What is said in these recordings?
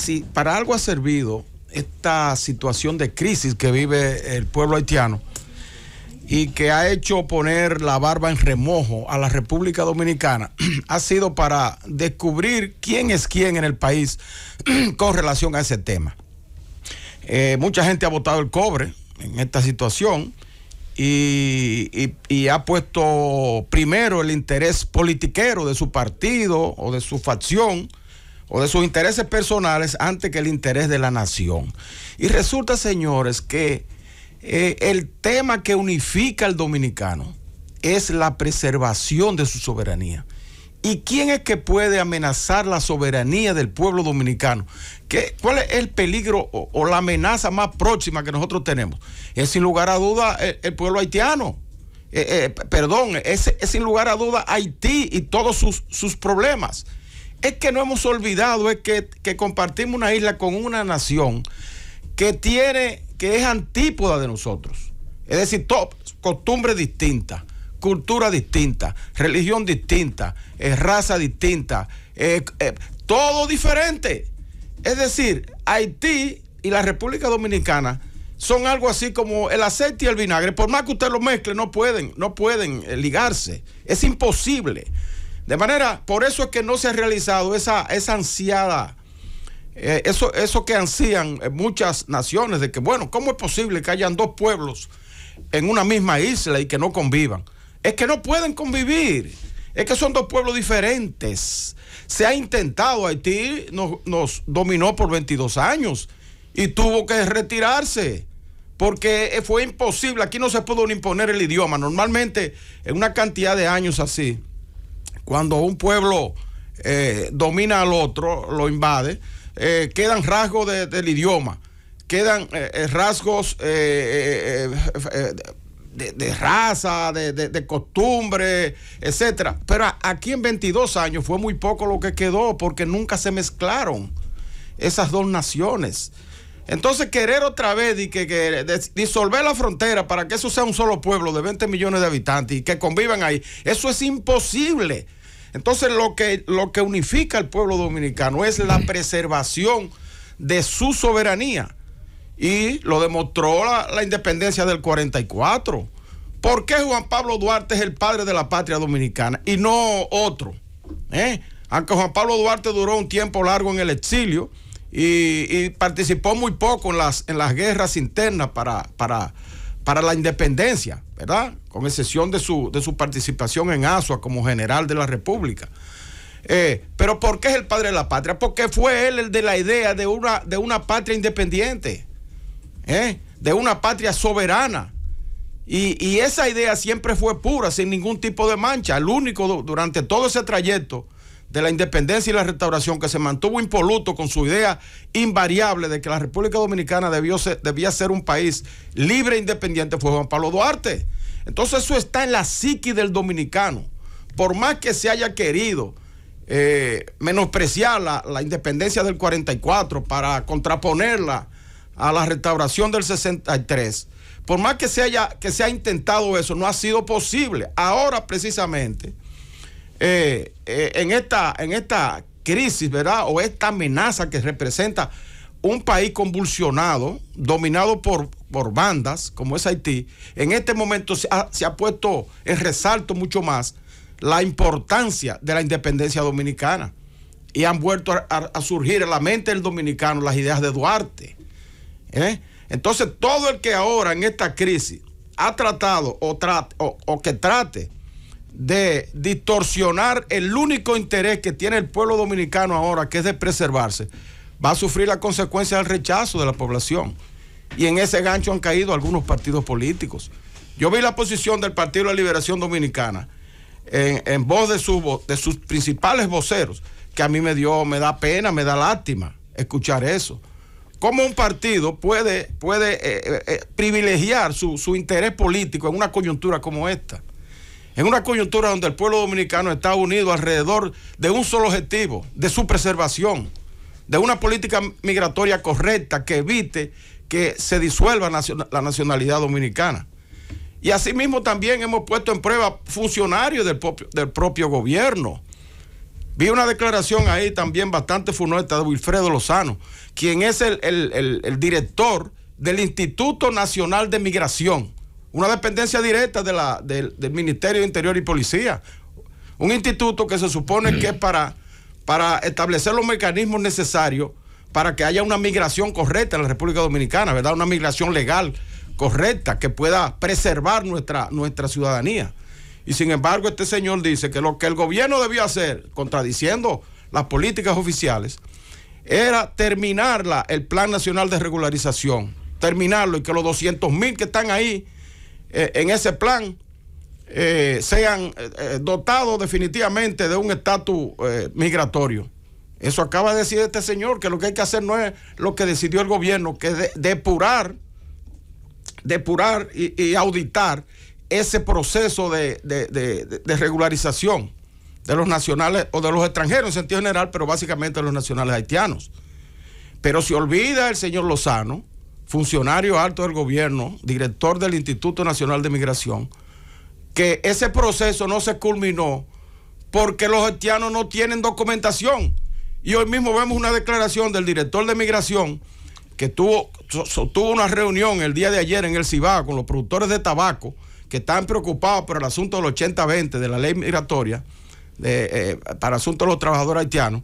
si para algo ha servido esta situación de crisis que vive el pueblo haitiano y que ha hecho poner la barba en remojo a la República Dominicana, ha sido para descubrir quién es quién en el país con relación a ese tema. Eh, mucha gente ha votado el cobre en esta situación y, y ha puesto primero el interés politiquero de su partido o de su facción o de sus intereses personales antes que el interés de la nación. Y resulta, señores, que eh, el tema que unifica al dominicano es la preservación de su soberanía. ¿Y quién es que puede amenazar la soberanía del pueblo dominicano? ¿Qué, ¿Cuál es el peligro o, la amenaza más próxima que nosotros tenemos? Es sin lugar a duda eh, el, pueblo haitiano. Eh, perdón, es, sin lugar a duda Haití y todos sus, sus problemas es que no hemos olvidado, es que, compartimos una isla con una nación que tiene, que es antípoda de nosotros. Es decir, top, costumbres distintas, cultura distinta, religión distinta, eh, raza distinta, eh, eh, todo diferente. Es decir, Haití y la República Dominicana son algo así como el aceite y el vinagre. Por más que usted lo mezcle, no pueden, no pueden ligarse. Es imposible. De manera, por eso es que no se ha realizado esa, esa ansiada, eh, eso, eso que ansían eh, muchas naciones, de que, bueno, ¿cómo es posible que hayan dos pueblos en una misma isla y que no convivan? Es que no pueden convivir, es que son dos pueblos diferentes. Se ha intentado, Haití nos, nos dominó por 22 años y tuvo que retirarse porque eh, fue imposible, aquí no se pudo imponer el idioma, normalmente en una cantidad de años así cuando un pueblo eh, domina al otro, lo invade, eh, quedan rasgos del idioma, quedan eh, rasgos de, raza, de, costumbre, etc. Pero aquí en 22 años fue muy poco lo que quedó porque nunca se mezclaron esas dos naciones. Entonces querer otra vez y disolver la frontera para que eso sea un solo pueblo de 20 millones de habitantes y que convivan ahí, eso es imposible. Entonces lo que, lo que unifica al pueblo dominicano es la preservación de su soberanía. Y lo demostró la, independencia del 44. ¿Por qué Juan Pablo Duarte es el padre de la patria dominicana y no otro? ¿Eh? Aunque Juan Pablo Duarte duró un tiempo largo en el exilio y, y participó muy poco en las, en las guerras internas para, para para la independencia, ¿verdad? Con excepción de su, participación en ASUA como general de la República. Eh, pero ¿por qué es el padre de la patria? Porque fue él el de la idea de una, de una patria independiente, ¿eh? de una patria soberana. Y, y, esa idea siempre fue pura, sin ningún tipo de mancha. El único durante todo ese trayecto de la independencia y la restauración, que se mantuvo impoluto con su idea invariable de que la República Dominicana debió debía ser un país libre e independiente, fue Juan Pablo Duarte. Entonces eso está en la psiqui del dominicano. Por más que se haya querido eh, menospreciar la, independencia del 44 para contraponerla a la restauración del 63, por más que se haya que se intentado eso, no ha sido posible. Ahora precisamente eh, eh, en, esta, en esta crisis, ¿verdad? O esta amenaza que representa un país convulsionado, dominado por, por bandas como es Haití, en este momento se ha, puesto en resalto mucho más la importancia de la independencia dominicana. Y han vuelto a, surgir en la mente del dominicano las ideas de Duarte. ¿eh? Entonces, todo el que ahora en esta crisis ha tratado o que trate de distorsionar el único interés que tiene el pueblo dominicano ahora, que es de preservarse, va a sufrir la consecuencia del rechazo de la población. Y en ese gancho han caído algunos partidos políticos. Yo vi la posición del Partido de la Liberación Dominicana en, voz de, sus principales voceros, que a mí me dio, me da pena, me da lástima escuchar eso. ¿Cómo un partido puede, puede eh, eh, eh, privilegiar su, su interés político en una coyuntura como esta? en una coyuntura donde el pueblo dominicano está unido alrededor de un solo objetivo, de su preservación, de una política migratoria correcta que evite que se disuelva la nacionalidad dominicana. Y asimismo también hemos puesto en prueba funcionarios del propio, gobierno. Vi una declaración ahí también bastante funesta de Wilfredo Lozano, quien es el director del Instituto Nacional de Migración una dependencia directa de la, del Ministerio de Interior y Policía, un instituto que se supone que es mm. para, para establecer los mecanismos necesarios para que haya una migración correcta en la República Dominicana, ¿verdad? Una migración legal correcta que pueda preservar nuestra, nuestra ciudadanía. Y sin embargo, este señor dice que lo que el gobierno debió hacer, contradiciendo las políticas oficiales, era terminar el Plan Nacional de Regularización, terminarlo y que los 200 mil que están ahí eh, en ese plan eh, sean eh, dotados definitivamente de un estatus migratorio. Eso acaba de decir este señor, que lo que hay que hacer no es lo que decidió el gobierno, que es depurar, depurar y, auditar ese proceso de, de regularización de los nacionales o de los extranjeros en sentido general, pero básicamente de los nacionales haitianos. Pero se olvida el señor Lozano funcionario alto del gobierno, director del Instituto Nacional de Migración, que ese proceso no se culminó porque los haitianos no tienen documentación. Y hoy mismo vemos una declaración del director de migración que tuvo, una reunión el día de ayer en el Cibao con los productores de tabaco que están preocupados por el asunto del 80-20 de la ley migratoria de, eh, para asuntos de los trabajadores haitianos.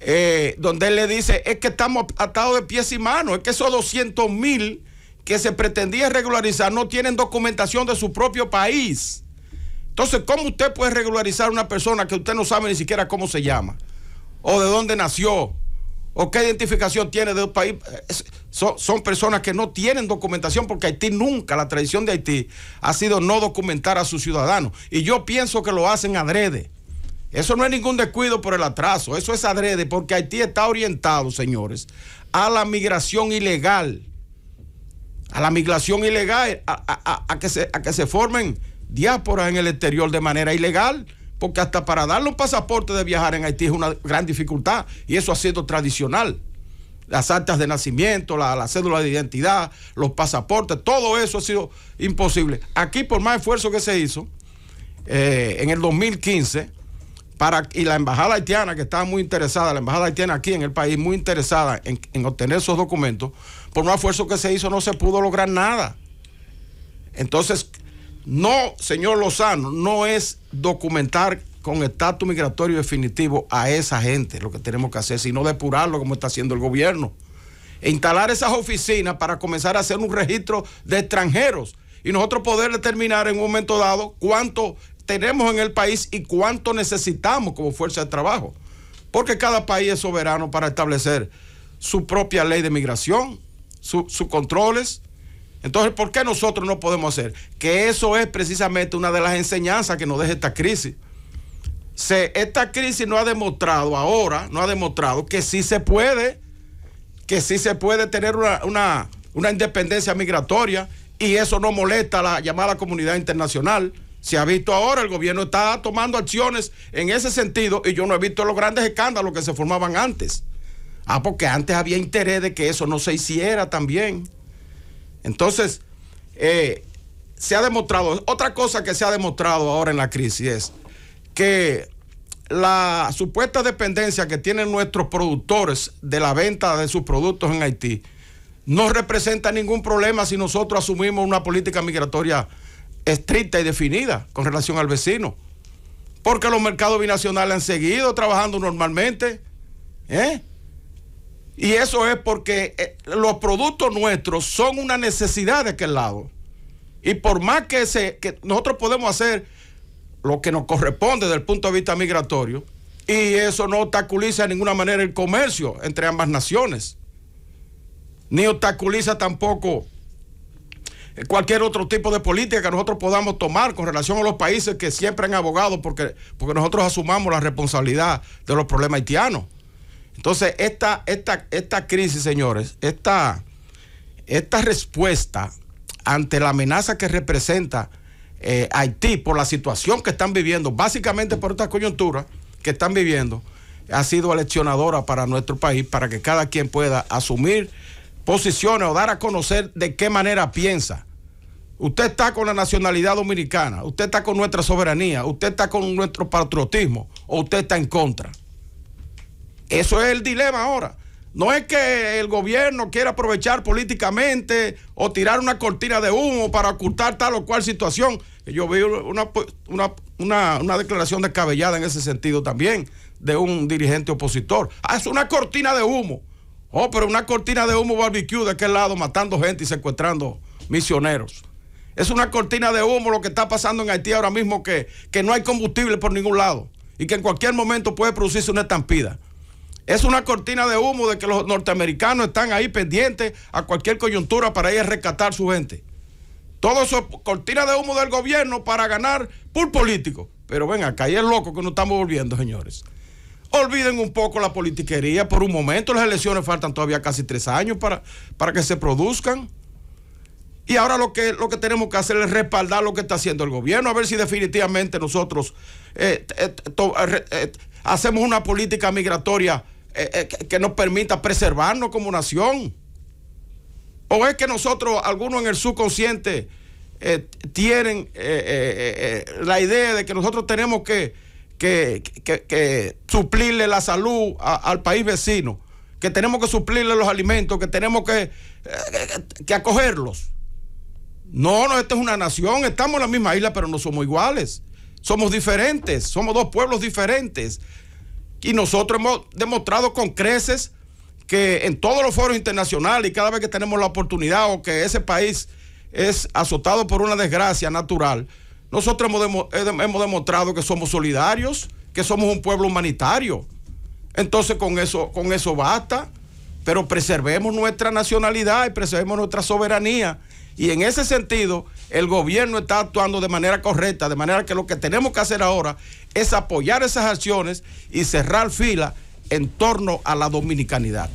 Eh, donde él le dice, es que estamos atados de pies y manos, es que esos 200 mil que se pretendía regularizar no tienen documentación de su propio país. Entonces, ¿cómo usted puede regularizar a una persona que usted no sabe ni siquiera cómo se llama? ¿O de dónde nació? ¿O qué identificación tiene de un país? son, son personas que no tienen documentación porque Haití nunca, la tradición de Haití ha sido no documentar a sus ciudadanos. Y yo pienso que lo hacen adrede eso no es ningún descuido por el atraso, eso es adrede porque Haití está orientado, señores, a la migración ilegal, a la migración ilegal, a, que, se, que se formen diásporas en el exterior de manera ilegal, porque hasta para dar un pasaporte de viajar en Haití es una gran dificultad y eso ha sido tradicional las actas de nacimiento, la, cédula de identidad, los pasaportes, todo eso ha sido imposible. Aquí, por más esfuerzo que se hizo, eh, en el 2015, y la embajada haitiana, que está muy interesada, la embajada haitiana aquí en el país, muy interesada en, obtener esos documentos, por un esfuerzo que se hizo no se pudo lograr nada. Entonces, no, señor Lozano, no es documentar con estatus migratorio definitivo a esa gente lo que tenemos que hacer, sino depurarlo como está haciendo el gobierno. E instalar esas oficinas para comenzar a hacer un registro de extranjeros y nosotros poder determinar en un momento dado cuánto, tenemos en el país y cuánto necesitamos como fuerza de trabajo. Porque cada país es soberano para establecer su propia ley de migración, sus controles. Entonces, ¿por qué nosotros no podemos hacer? Que eso es precisamente una de las enseñanzas que nos deja esta crisis. esta crisis no ha demostrado ahora, no ha demostrado que sí se puede, que sí se puede tener una, una independencia migratoria y eso no molesta a la llamada comunidad internacional. Se ha visto ahora, el gobierno está tomando acciones en ese sentido y yo no he visto los grandes escándalos que se formaban antes. Ah, porque antes había interés de que eso no se hiciera también. Entonces, eh, se ha demostrado, otra cosa que se ha demostrado ahora en la crisis es que la supuesta dependencia que tienen nuestros productores de la venta de sus productos en Haití no representa ningún problema si nosotros asumimos una política migratoria estricta y definida con relación al vecino. Porque los mercados binacionales han seguido trabajando normalmente. ¿eh? Y eso es porque eh, los productos nuestros son una necesidad de aquel lado. Y por más que, se, que nosotros podemos hacer lo que nos corresponde desde el punto de vista migratorio, y eso no obstaculiza de ninguna manera el comercio entre ambas naciones, ni obstaculiza tampoco cualquier otro tipo de política que nosotros podamos tomar con relación a los países que siempre han abogado porque, porque nosotros asumamos la responsabilidad de los problemas haitianos. Entonces, esta, esta, esta crisis, señores, esta, esta respuesta ante la amenaza que representa eh, Haití por la situación que están viviendo, básicamente por esta coyuntura que están viviendo, ha sido eleccionadora para nuestro país, para que cada quien pueda asumir posiciones o dar a conocer de qué manera piensa. Usted está con la nacionalidad dominicana, usted está con nuestra soberanía, usted está con nuestro patriotismo o usted está en contra. Eso es el dilema ahora. No es que el gobierno quiera aprovechar políticamente o tirar una cortina de humo para ocultar tal o cual situación. Yo vi una, una, declaración descabellada en ese sentido también de un dirigente opositor. Ah, es una cortina de humo. Oh, pero una cortina de humo barbecue de aquel lado matando gente y secuestrando misioneros. Es una cortina de humo lo que está pasando en Haití ahora mismo, que, no hay combustible por ningún lado y que en cualquier momento puede producirse una estampida. Es una cortina de humo de que los norteamericanos están ahí pendientes a cualquier coyuntura para ir a rescatar su gente. Todo eso es cortina de humo del gobierno para ganar por político. Pero ven acá, ahí es loco que nos estamos volviendo, señores. Olviden un poco la politiquería por un momento. Las elecciones faltan todavía casi tres años para, para que se produzcan. Y ahora lo que, lo que tenemos que hacer es respaldar lo que está haciendo el gobierno, a ver si definitivamente nosotros eh, eh, eh, hacemos una política migratoria que, nos permita preservarnos como nación. O es que nosotros, algunos en el subconsciente, tienen la idea de que nosotros tenemos que, que, suplirle la salud al país vecino, que tenemos que suplirle los alimentos, que tenemos que acogerlos. No, no, esta es una nación, estamos en la misma isla, pero no somos iguales. Somos diferentes, somos dos pueblos diferentes. Y nosotros hemos demostrado con creces que en todos los foros internacionales y cada vez que tenemos la oportunidad o que ese país es azotado por una desgracia natural, nosotros hemos, eh, demostrado que somos solidarios, que somos un pueblo humanitario. Entonces con eso, con eso basta, pero preservemos nuestra nacionalidad y preservemos nuestra soberanía y en ese sentido, el gobierno está actuando de manera correcta, de manera que lo que tenemos que hacer ahora es apoyar esas acciones y cerrar fila en torno a la dominicanidad.